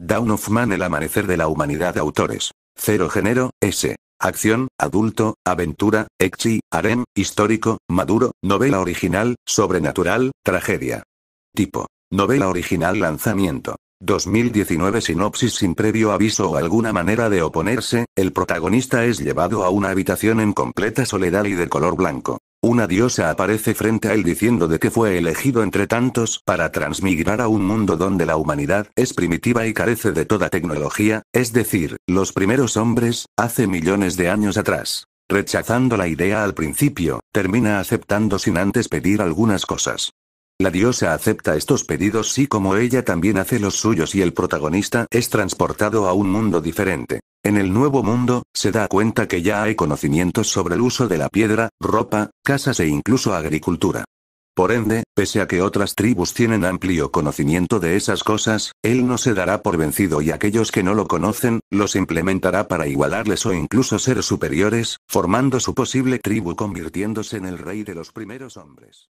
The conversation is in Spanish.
Down of Man El Amanecer de la Humanidad Autores. Cero Género, S. Acción, adulto, aventura, exi, harem, histórico, maduro, novela original, sobrenatural, tragedia. Tipo. Novela original lanzamiento. 2019 Sinopsis sin previo aviso o alguna manera de oponerse, el protagonista es llevado a una habitación en completa soledad y de color blanco. Una diosa aparece frente a él diciendo de que fue elegido entre tantos para transmigrar a un mundo donde la humanidad es primitiva y carece de toda tecnología, es decir, los primeros hombres, hace millones de años atrás. Rechazando la idea al principio, termina aceptando sin antes pedir algunas cosas. La diosa acepta estos pedidos sí como ella también hace los suyos y el protagonista es transportado a un mundo diferente. En el Nuevo Mundo, se da cuenta que ya hay conocimientos sobre el uso de la piedra, ropa, casas e incluso agricultura. Por ende, pese a que otras tribus tienen amplio conocimiento de esas cosas, él no se dará por vencido y aquellos que no lo conocen, los implementará para igualarles o incluso ser superiores, formando su posible tribu convirtiéndose en el rey de los primeros hombres.